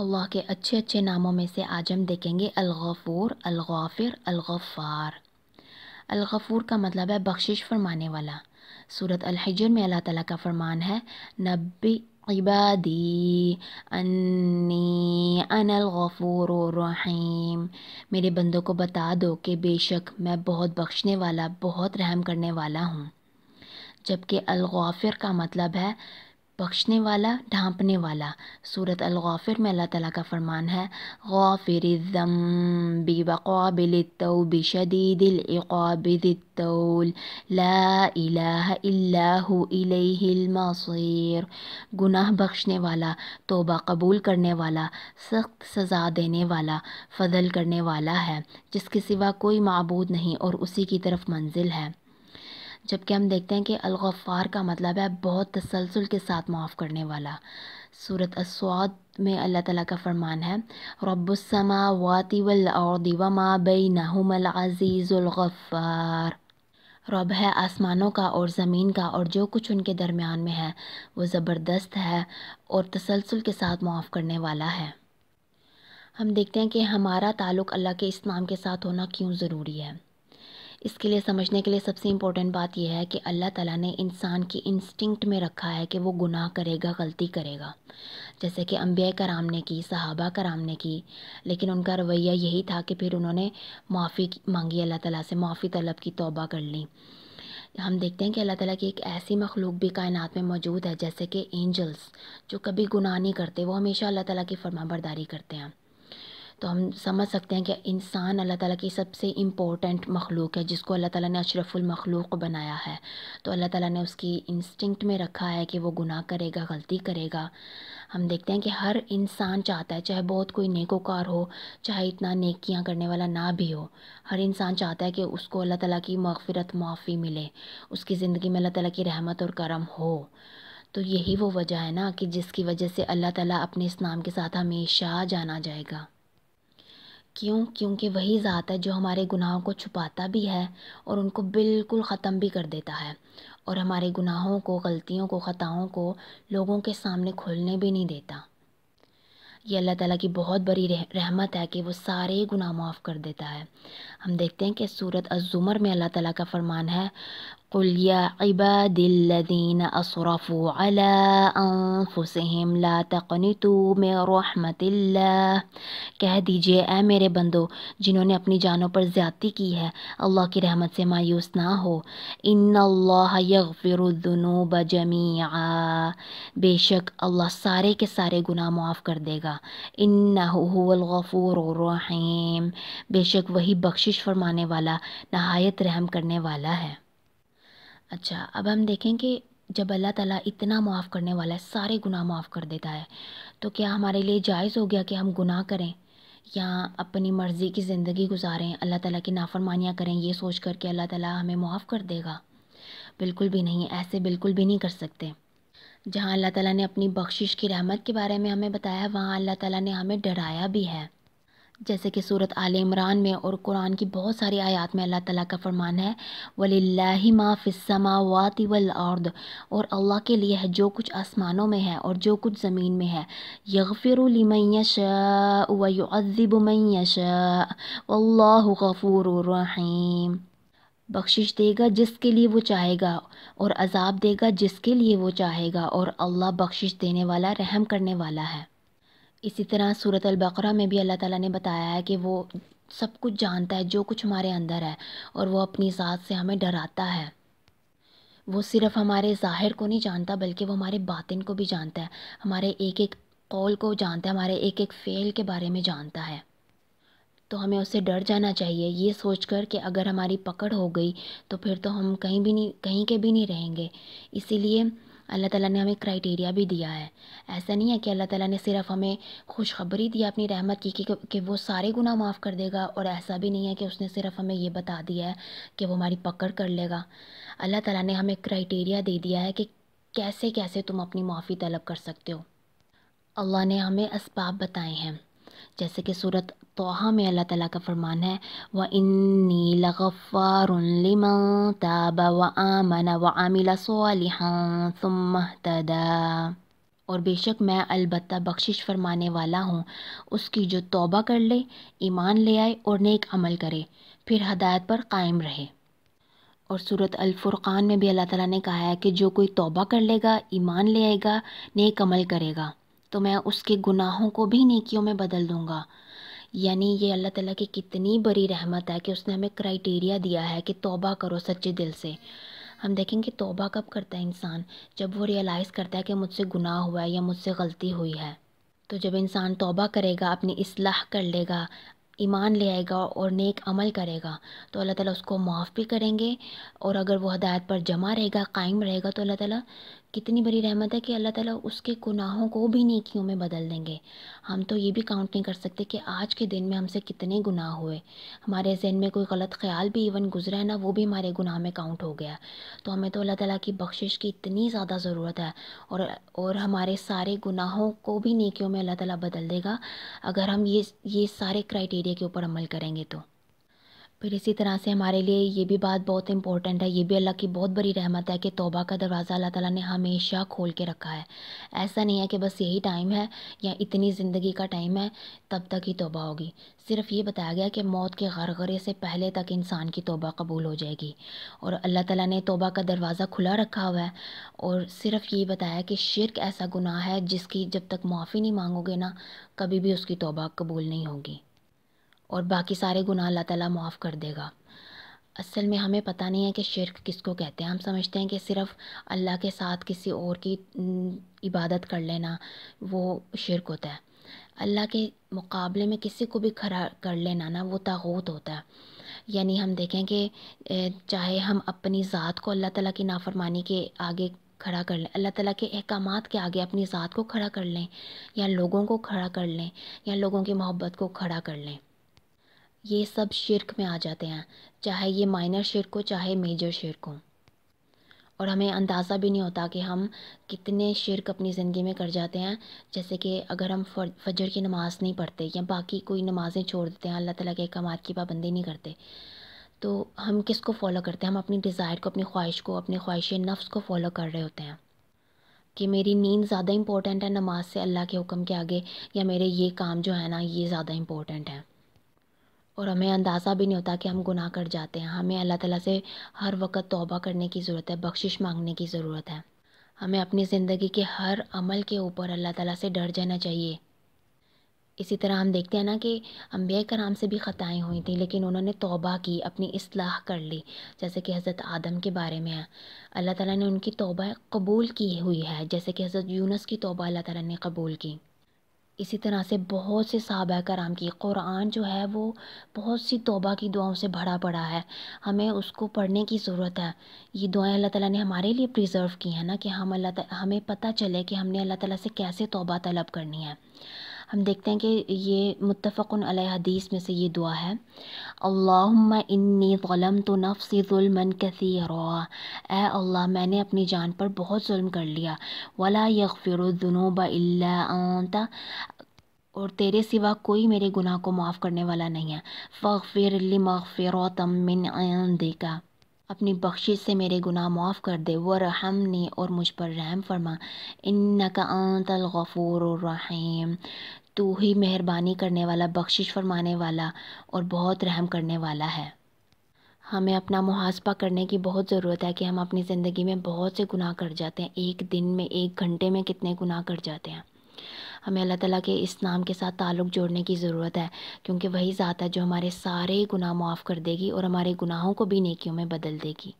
अल्लाह के अच्छे अच्छे नामों में से आज हम देखेंगे अलगफ़ूर अलगाफिर अलगफ़ार अलगफ़ूर का मतलब है बख्शिश फरमाने वाला सूरत अलहजर में अल्लाह ताला का फरमान है नबी इबादी अन्नी रहीम मेरे बंदों को बता दो कि बेशक मैं बहुत बख्शने वाला बहुत रहम करने वाला हूँ जबकि अलगाफिर का मतलब है बख्शने वाला ढांपने वाला सूरत अलगाफिर में अल्लाह ताला का फरमान है गाफिर ज़म्बी वक़ाबिल तौबी शदीदिल ला मसीर गुनाह बख्शने वाला तोबा कबूल करने वाला सख्त सज़ा देने वाला फ़जल करने वाला है जिसके सिवा कोई मबूद नहीं और उसी की तरफ मंजिल है जबकि हम देखते हैं कि अलगफ़ार का मतलब है बहुत तसलसल के साथ माफ़ करने वाला सूरत अस्वाद में अल्लाह ताला का फरमान है रबुलसमा वाति वल और दीवा मा बई नाहमल अज़ीज़ुलगफ़ार रब है आसमानों का और ज़मीन का और जो कुछ उनके दरमियान में है वो ज़बरदस्त है और तसलसल के साथ माफ़ करने वाला है हम देखते हैं कि हमारा ताल्लुक़ अल्लाह के इस नाम के साथ होना क्यों ज़रूरी है इसके लिए समझने के लिए सबसे इम्पोर्टेंट बात यह है कि अल्लाह ताला ने इंसान की इंस्टिंक्ट में रखा है कि वो गुनाह करेगा गलती करेगा जैसे कि अम्बिया कराम ने की सहाबा कराम ने की लेकिन उनका रवैया यही था कि फिर उन्होंने माफ़ी मांगी अल्लाह ताला से माफ़ी तलब की तौबा कर ली हम देखते हैं कि अल्लाह ताला की एक ऐसी मखलूक भी कायनात में मौजूद है जैसे कि एंजल्स जो कभी गुनाह नहीं करते वो हमेशा अल्लाह ताला की फरमाबरदारी करते हैं तो हम समझ सकते हैं कि इंसान अल्लाह ताला की सबसे इम्पोर्टेंट मखलूक है जिसको अल्लाह ताला ने अशरफुल मखलूक बनाया है तो अल्लाह ताला ने उसकी इंस्टिंक्ट में रखा है कि वो गुनाह करेगा गलती करेगा हम देखते हैं कि हर इंसान चाहता है चाहे बहुत कोई नेकोकार हो चाहे इतना नेकियां करने वाला ना भी हो हर इंसान चाहता है कि उसको अल्लाह ताला की मगफरत मुआफ़ी मिले उसकी ज़िंदगी में अल्लाह ताला की रहमत और करम हो तो यही वो वजह है ना कि जिसकी वजह से अल्लाह ताला अपने इस नाम के साथ हमेशा जाना जाएगा क्यों क्योंकि वही ज़ात है जो हमारे गुनाहों को छुपाता भी है और उनको बिल्कुल ख़त्म भी कर देता है और हमारे गुनाहों को गलतियों को ख़ताओं को लोगों के सामने खोलने भी नहीं देता ये अल्लाह ताला की बहुत बड़ी रह, रहमत है कि वो सारे गुनाह माफ़ कर देता है हम देखते हैं कि सूरत अजुमर में अल्लाह ताला का फरमान है قل يا عبادي الذين أسرفوا على أنفسهم ला तकनीतु में रहमतिल्ला कह दीजिए ए मेरे बंदो जिन्होंने अपनी जानों पर ज़्यादती की है अल्लाह की रहमत से मायूस ना हो इन यगफिरुद्दनूब बेशक अल्लाह सारे के सारे गुनाह माफ़ कर देगा इन बेशक वही बख्शिश फरमाने वाला नहायत रहम करने वाला है अच्छा अब हम देखें कि जब अल्लाह ताला इतना माफ़ करने वाला है सारे गुनाह माफ़ कर देता है तो क्या हमारे लिए जायज़ हो गया कि हम गुनाह करें या अपनी मर्ज़ी की ज़िंदगी गुजारें अल्लाह ताला की नाफरमानियाँ करें ये सोच कर के अल्लाह ताला हमें माफ़ कर देगा बिल्कुल भी नहीं ऐसे बिल्कुल भी नहीं कर सकते जहाँ अल्लाह ताला ने अपनी बख्शिश की रहमत के बारे में हमें बताया वहाँ अल्लाह ताला ने हमें डराया भी है जैसे कि सूरत आल इमरान में और कुरान की बहुत सारी आयात में अल्लाह ताला का फरमान है वलीला माफ़िसमा वाति वल और अल्लाह के लिए है जो कुछ आसमानों में है और जो कुछ ज़मीन में है यगफ़िरमैश वज़िबमैश मैश रहीम बख्शिश देगा जिसके लिए वो चाहेगा और अजाब देगा जिसके लिए वो चाहेगा और अल्लाह बख्शिश देने वाला रहम करने वाला है इसी तरह सूरत अलबकरा में भी अल्लाह ताला ने बताया है कि वो सब कुछ जानता है जो कुछ हमारे अंदर है और वो अपनी ज़ात से हमें डराता है वो सिर्फ़ हमारे ज़ाहिर को नहीं जानता बल्कि वो हमारे बातिन को भी जानता है हमारे एक एक कौल को जानता है हमारे एक एक फ़ेल के बारे में जानता है तो हमें उससे डर जाना चाहिए ये सोच कर कि अगर हमारी पकड़ हो गई तो फिर तो हम कहीं भी नहीं कहीं के भी नहीं रहेंगे इसीलिए अल्लाह ताला ने हमें क्राइटेरिया भी दिया है ऐसा नहीं है कि अल्लाह ताला ने सिर्फ हमें खुशखबरी दी अपनी रहमत की कि, कि वो सारे गुनाह माफ़ कर देगा और ऐसा भी नहीं है कि उसने सिर्फ हमें ये बता दिया है कि वो हमारी पकड़ कर लेगा अल्लाह ताला ने हमें क्राइटेरिया दे दिया है कि कैसे कैसे तुम अपनी माफ़ी तलब कर सकते हो अल्लाह ने हमें इसबाब बताए हैं जैसे कि सूरत तोहा में अल्लाह ताला का फरमान है व इन्नी लगफ़ार लिमन ताबा व आमना व आमिला और बेशक मैं अलबत्ता बख्शिश फरमाने वाला हूँ उसकी जो तौबा कर ले ईमान ले आए और नेक अमल करे फिर हदायत पर कायम रहे और सूरत अलफ़ुर्क़ान में भी अल्लाह ताला ने कहा है कि जो कोई तौबा कर लेगा ईमान ले आएगा नेक अमल करेगा तो मैं उसके गुनाहों को भी नेकियों में बदल दूँगा यानी ये अल्लाह ताला की कितनी बड़ी रहमत है कि उसने हमें क्राइटेरिया दिया है कि तौबा करो सच्चे दिल से हम देखेंगे तौबा कब करता है इंसान जब वो रियलाइज़ करता है कि मुझसे गुनाह हुआ है या मुझसे गलती हुई है तो जब इंसान तौबा करेगा अपनी इसलाह कर लेगा ईमान ले आएगा और नेक अमल करेगा तो अल्लाह ताला उसको माफ़ भी करेंगे और अगर वो हदायत पर जमा रहेगा कायम रहेगा तो अल्लाह ताला कितनी बड़ी रहमत है कि अल्लाह ताला उसके गुनाहों को भी नेकियों में बदल देंगे हम तो ये भी काउंट नहीं कर सकते कि आज के दिन में हमसे कितने गुनाह हुए हमारे जहन में कोई गलत ख्याल भी इवन गुजरा है ना वो भी हमारे गुनाह में काउंट हो गया तो हमें तो अल्लाह ताला की बख्शिश की इतनी ज़्यादा ज़रूरत है और और हमारे सारे गुनाहों को भी नेकियों में अल्लाह ताला बदल देगा अगर हम ये ये सारे क्राइटेरिया के ऊपर अमल करेंगे तो फिर इसी तरह से हमारे लिए ये भी बात बहुत इंपॉर्टेंट है ये भी अल्लाह की बहुत बड़ी रहमत है कि तौबा का दरवाज़ा अल्लाह ताला ने हमेशा खोल के रखा है ऐसा नहीं है कि बस यही टाइम है या इतनी ज़िंदगी का टाइम है तब तक ही तौबा होगी सिर्फ ये बताया गया कि मौत के गरगरे से पहले तक इंसान की तौबा कबूल हो जाएगी और अल्लाह ताला ने तौबा का दरवाज़ा खुला रखा हुआ है और सिर्फ ये बताया कि शिरक ऐसा गुनाह है जिसकी जब तक माफ़ी नहीं मांगोगे ना कभी भी उसकी तौबा कबूल नहीं होगी और बाकी सारे गुनाह अल्लाह ताला माफ़ कर देगा असल में हमें पता नहीं है कि शिरक किसको कहते हैं हम समझते हैं कि सिर्फ़ अल्लाह के साथ किसी और की इबादत कर लेना वो शिरक होता है अल्लाह के मुकाबले में किसी को भी खड़ा कर लेना ना वो तागूत होता है यानी हम देखें कि चाहे हम अपनी ज़ात को अल्लाह ताला की नाफरमानी के आगे खड़ा कर लें अल्लाह ताला के अहकाम के आगे अपनी ज़ात को खड़ा कर लें या लोगों को खड़ा कर लें या लोगों की मोहब्बत को खड़ा कर लें ये सब शिरक में आ जाते हैं चाहे ये माइनर शिरक हो चाहे मेजर शिरक हो और हमें अंदाज़ा भी नहीं होता कि हम कितने शिरक अपनी ज़िंदगी में कर जाते हैं जैसे कि अगर हम फजर की नमाज़ नहीं पढ़ते या बाकी कोई नमाज़ें छोड़ देते हैं अल्लाह ताला के कमाल की पाबंदी नहीं करते तो हम किसको फॉलो करते हैं हम अपनी डिज़ायर को अपनी ख्वाहिश को अपनी ख्वाहिश नफ्स को फॉलो कर रहे होते हैं कि मेरी नींद ज़्यादा इम्पोर्टेंट है नमाज से अल्लाह के हुक्म के आगे या मेरे ये काम जो है ना ये ज़्यादा इम्पोर्टेंट है और हमें अंदाज़ा भी नहीं होता कि हम गुनाह कर जाते हैं हमें अल्लाह ताला से हर वक्त तौबा करने की ज़रूरत है बख्शिश मांगने की ज़रूरत है हमें अपनी ज़िंदगी के हर अमल के ऊपर अल्लाह ताला से डर जाना चाहिए इसी तरह हम देखते हैं ना कि अम्बिया कराम से भी ख़ताएँ हुई थी लेकिन उन्होंने तौबा की अपनी असलाह कर ली जैसे कि हज़रत आदम के बारे में है अल्लाह ताला ने उनकी तौबा कबूल की हुई है जैसे कि हज़रत यूनस की तौबा अल्लाह ताला ने कबूल की इसी तरह से बहुत से साहबा कराम की क़ुरान जो है वो बहुत सी तोबा की दुआओं से भरा पड़ा है हमें उसको पढ़ने की ज़रूरत है ये दुआएं अल्लाह ताला ने हमारे लिए प्रिज़र्व की हैं ना कि हम अल्लाह हमें पता चले कि हमने अल्लाह ताला से कैसे तोबा तलब करनी है हम देखते हैं कि ये मुतफ़न हदीस में से ये दुआ है अल्लाहुम्मा इन्नी ग़लम तो नफ़सी ज़ुल्मन कसरा ए अल्लाह मैंने अपनी जान पर बहुत जुल्म कर लिया वला यगफ़िरुजुनूब इल्ला और तेरे सिवा कोई मेरे गुनाह को माफ़ करने वाला नहीं है फ़िर मगफ़िर तमिन देखा अपनी बख्शिश से मेरे गुनाह माफ़ कर दे व रहम ने और मुझ पर रहम फरमा इन का आंतल गफ़ूर रहीम तू ही मेहरबानी करने वाला बख्शिश फरमाने वाला और बहुत रहम करने वाला है हमें अपना मुहासबा करने की बहुत ज़रूरत है कि हम अपनी ज़िंदगी में बहुत से गुनाह कर जाते हैं एक दिन में एक घंटे में कितने गुनाह कर जाते हैं हमें अल्लाह ताला के इस नाम के साथ ताल्लुक़ जोड़ने की ज़रूरत है क्योंकि वही ज़ात है जो हमारे सारे गुनाह माफ़ कर देगी और हमारे गुनाहों को भी नेकियों में बदल देगी